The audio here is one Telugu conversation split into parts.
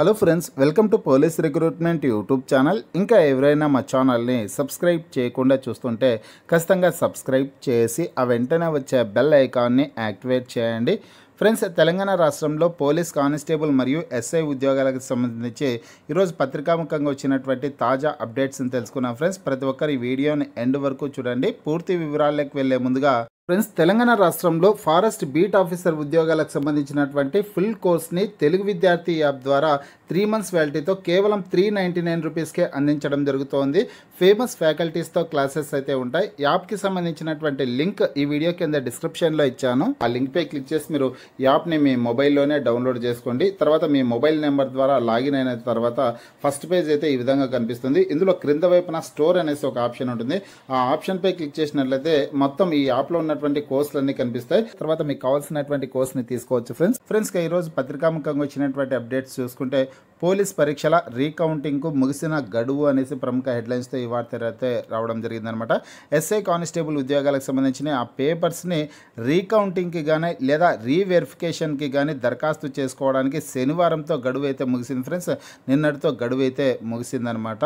hello friends welcome to police recruitment YouTube channel ఇంకా ఎవరైనా మా ఛానల్ని సబ్స్క్రైబ్ చేయకుండా చూస్తుంటే ఖచ్చితంగా సబ్స్క్రైబ్ చేసి ఆ వెంటనే వచ్చే బెల్ ఐకాన్ని యాక్టివేట్ చేయండి ఫ్రెండ్స్ తెలంగాణ రాష్ట్రంలో పోలీస్ కానిస్టేబుల్ మరియు ఎస్ఐ ఉద్యోగాలకు సంబంధించి ఈరోజు పత్రికాముఖంగా వచ్చినటువంటి తాజా అప్డేట్స్ని తెలుసుకున్నాం ఫ్రెండ్స్ ప్రతి ఒక్కరు ఈ వీడియోని ఎండ్ వరకు చూడండి పూర్తి వివరాలకు వెళ్లే ముందుగా ఫ్రెండ్స్ తెలంగాణ రాష్ట్రంలో ఫారెస్ట్ బీట్ ఆఫీసర్ ఉద్యోగాలకు సంబంధించినటువంటి ఫుల్ కోర్స్ని తెలుగు విద్యార్థి యాప్ ద్వారా త్రీ మంత్స్ వ్యాలిటీతో కేవలం త్రీ నైంటీ నైన్ రూపీస్కే అందించడం జరుగుతోంది ఫేమస్ ఫ్యాకల్టీస్తో క్లాసెస్ అయితే ఉంటాయి యాప్కి సంబంధించినటువంటి లింక్ ఈ వీడియో కింద డిస్క్రిప్షన్లో ఇచ్చాను ఆ లింక్పై క్లిక్ చేసి మీరు యాప్ని మీ మొబైల్లోనే డౌన్లోడ్ చేసుకోండి తర్వాత మీ మొబైల్ నెంబర్ ద్వారా లాగిన్ అయిన తర్వాత ఫస్ట్ పేజ్ అయితే ఈ విధంగా కనిపిస్తుంది ఇందులో క్రింద వైపున స్టోర్ అనేసి ఒక ఆప్షన్ ఉంటుంది ఆ ఆప్షన్పై క్లిక్ చేసినట్లయితే మొత్తం ఈ యాప్లో ఉన్న కోర్సులు అన్ని కనిపిస్తాయి తర్వాత మీకు కావాల్సినటువంటి కోర్స్ ని తీసుకోవచ్చు ఫ్రెండ్స్ ఫ్రెండ్స్ ఈ రోజు పత్రికాముఖంగా వచ్చినటువంటి అప్డేట్స్ చూసుకుంటే పోలీస్ పరీక్షల రీకౌంటింగ్కు ముగిసిన గడువు అనేసి ప్రముఖ హెడ్లైన్స్తో ఈ వార్త అయితే రావడం జరిగిందనమాట ఎస్ఐ కానిస్టేబుల్ ఉద్యోగాలకు సంబంధించిన ఆ పేపర్స్ని రీకౌంటింగ్కి కానీ లేదా రీవెరిఫికేషన్కి కానీ దరఖాస్తు చేసుకోవడానికి శనివారంతో గడువు అయితే ముగిసింది ఫ్రెండ్స్ నిన్నటితో గడువు అయితే ముగిసిందనమాట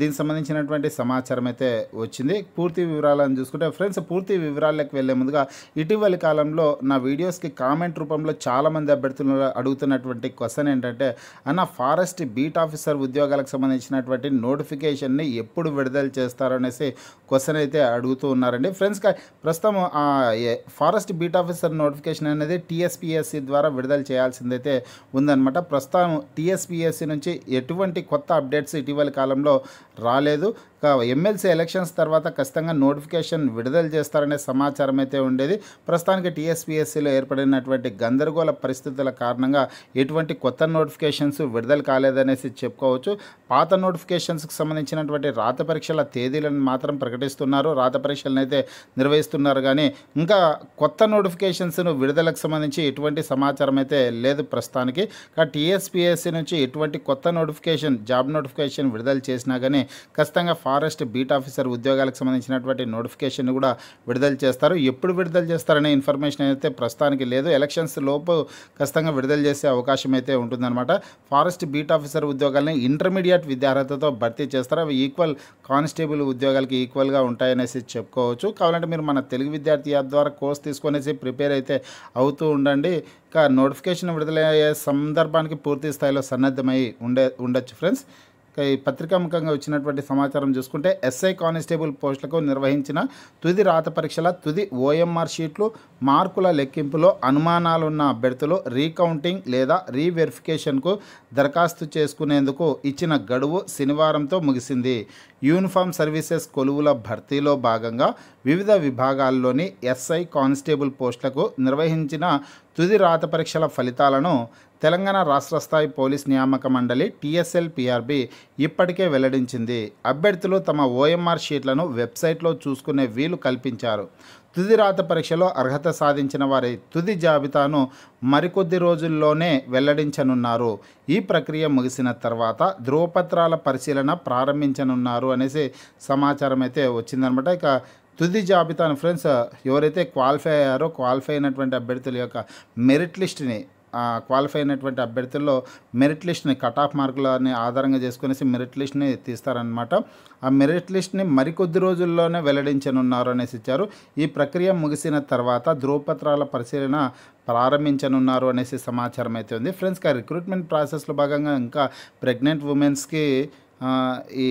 దీనికి సంబంధించినటువంటి సమాచారం అయితే వచ్చింది పూర్తి వివరాలను చూసుకుంటే ఫ్రెండ్స్ పూర్తి వివరాలకు వెళ్ళే ముందుగా ఇటీవలి కాలంలో నా వీడియోస్కి కామెంట్ రూపంలో చాలామంది అభ్యర్థులు అడుగుతున్నటువంటి క్వశ్చన్ ఏంటంటే అన్న ఫారెస్ట్ బీట్ ఆఫీసర్ ఉద్యోగాలకు సంబంధించినటువంటి నోటిఫికేషన్ని ఎప్పుడు విడుదల చేస్తారు అనేసి క్వశ్చన్ అయితే అడుగుతూ ఉన్నారండి ఫ్రెండ్స్ ప్రస్తుతం ఆ ఫారెస్ట్ బీట్ ఆఫీసర్ నోటిఫికేషన్ అనేది టీఎస్పిఎస్సి ద్వారా విడుదల చేయాల్సిందైతే ఉందన్నమాట ప్రస్తుతం టీఎస్పిఎస్సి నుంచి ఎటువంటి కొత్త అప్డేట్స్ ఇటీవల కాలంలో రాలేదు ఎమ్మెల్సీ ఎలక్షన్స్ తర్వాత ఖచ్చితంగా నోటిఫికేషన్ విడుదల చేస్తారనే సమాచారం అయితే ఉండేది ప్రస్తుతానికి టీఎస్పీఎస్సీలో ఏర్పడినటువంటి గందరగోళ పరిస్థితుల కారణంగా ఎటువంటి కొత్త నోటిఫికేషన్స్ విడుదల కాలేదనేసి చెప్పుకోవచ్చు పాత నోటిఫికేషన్స్కి సంబంధించినటువంటి రాత పరీక్షల తేదీలను మాత్రం ప్రకటిస్తున్నారు రాత పరీక్షలను అయితే నిర్వహిస్తున్నారు కానీ ఇంకా కొత్త నోటిఫికేషన్స్ను విడుదలకు సంబంధించి ఎటువంటి సమాచారం అయితే లేదు ప్రస్తుతానికి కాబట్టి టీఎస్పీఎస్సీ నుంచి ఎటువంటి కొత్త నోటిఫికేషన్ జాబ్ నోటిఫికేషన్ విడుదల చేసినా కానీ ఖచ్చితంగా ఫారెస్ట్ బీట్ ఆఫీసర్ ఉద్యోగాలకు సంబంధించినటువంటి నోటిఫికేషన్ కూడా విడుదల చేస్తారు ఎప్పుడు విడుదల చేస్తారనే ఇన్ఫర్మేషన్ అయితే ప్రస్తుతానికి లేదు ఎలక్షన్స్ లోపు ఖచ్చితంగా విడుదల చేసే అవకాశం అయితే ఉంటుందన్నమాట ఫారెస్ట్ బీట్ ఆఫీసర్ ఉద్యోగాలని ఇంటర్మీడియట్ విద్యార్హతతో భర్తీ చేస్తారు అవి ఈక్వల్ కానిస్టేబుల్ ఉద్యోగాలకి ఈక్వల్గా ఉంటాయనేసి చెప్పుకోవచ్చు కావాలంటే మీరు మన తెలుగు విద్యార్థి యాప్ ద్వారా కోర్స్ తీసుకునేసి ప్రిపేర్ అయితే అవుతూ ఉండండి ఇక నోటిఫికేషన్ విడుదలయ్యే సందర్భానికి పూర్తి స్థాయిలో సన్నద్ధమై ఉండే ఉండొచ్చు ఫ్రెండ్స్ పత్రికాముఖంగా వచ్చినటువంటి సమాచారం చూసుకుంటే ఎస్ఐ కానిస్టేబుల్ పోస్టులకు నిర్వహించిన తుది రాత పరీక్షల తుది ఓఎంఆర్ షీట్లు మార్కుల లెక్కింపులో అనుమానాలున్న అభ్యర్థులు రీకౌంటింగ్ లేదా రీవెరిఫికేషన్కు దరఖాస్తు చేసుకునేందుకు ఇచ్చిన గడువు శనివారంతో ముగిసింది యూనిఫామ్ సర్వీసెస్ కొలువుల భర్తీలో భాగంగా వివిధ విభాగాల్లోని ఎస్ఐ కానిస్టేబుల్ పోస్టులకు నిర్వహించిన తుది రాత పరీక్షల ఫలితాలను తెలంగాణ రాష్ట్ర స్థాయి పోలీస్ నియామక మండలి టీఎస్ఎల్ పిఆర్బి ఇప్పటికే వెల్లడించింది అభ్యర్థులు తమ ఓఎంఆర్ షీట్లను వెబ్సైట్లో చూసుకునే వీలు కల్పించారు తుది రాత పరీక్షలో అర్హత సాధించిన వారి తుది జాబితాను మరికొద్ది రోజుల్లోనే వెల్లడించనున్నారు ఈ ప్రక్రియ ముగిసిన తర్వాత ధృవపత్రాల పరిశీలన ప్రారంభించనున్నారు అనేసి సమాచారం అయితే వచ్చిందనమాట ఇక తుది జాబితాను ఫ్రెండ్స్ ఎవరైతే క్వాలిఫై అయ్యారో క్వాలిఫై అయినటువంటి అభ్యర్థుల యొక్క మెరిట్ లిస్ట్ని క్వాలిఫై అయినటువంటి అభ్యర్థుల్లో మెరిట్ లిస్ట్ని కట్ ఆఫ్ మార్కులని ఆధారంగా చేసుకునేసి మెరిట్ లిస్ట్ని తీస్తారనమాట ఆ మెరిట్ లిస్ట్ని మరికొద్ది రోజుల్లోనే వెల్లడించనున్నారు అనేసి ఇచ్చారు ఈ ప్రక్రియ ముగిసిన తర్వాత ధ్రువపత్రాల పరిశీలన ప్రారంభించనున్నారు అనేసి సమాచారం అయితే ఉంది ఫ్రెండ్స్ రిక్రూట్మెంట్ ప్రాసెస్లో భాగంగా ఇంకా ప్రెగ్నెంట్ ఉమెన్స్కి ఈ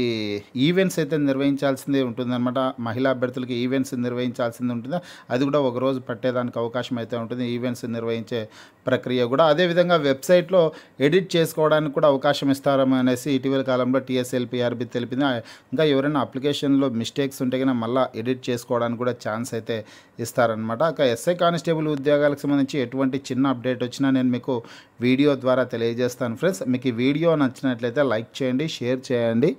ఈవెంట్స్ అయితే నిర్వహించాల్సిందే ఉంటుందన్నమాట మహిళా అభ్యర్థులకి ఈవెంట్స్ నిర్వహించాల్సింది ఉంటుంది అది కూడా ఒకరోజు పట్టేదానికి అవకాశం అయితే ఉంటుంది ఈవెంట్స్ నిర్వహించే ప్రక్రియ కూడా అదేవిధంగా వెబ్సైట్లో ఎడిట్ చేసుకోవడానికి కూడా అవకాశం అనేసి ఇటీవల కాలంలో టీఎస్ఎల్పిఆర్బి తెలిపింది ఇంకా ఎవరైనా అప్లికేషన్లో మిస్టేక్స్ ఉంటే కానీ మళ్ళీ ఎడిట్ చేసుకోవడానికి కూడా ఛాన్స్ అయితే ఇస్తారనమాట ఇక ఎస్ఐ కానిస్టేబుల్ ఉద్యోగాలకు సంబంధించి ఎటువంటి చిన్న అప్డేట్ వచ్చినా నేను మీకు వీడియో ద్వారా తెలియజేస్తాను ఫ్రెండ్స్ మీకు ఈ వీడియో నచ్చినట్లయితే లైక్ చేయండి షేర్ చేయండి అండి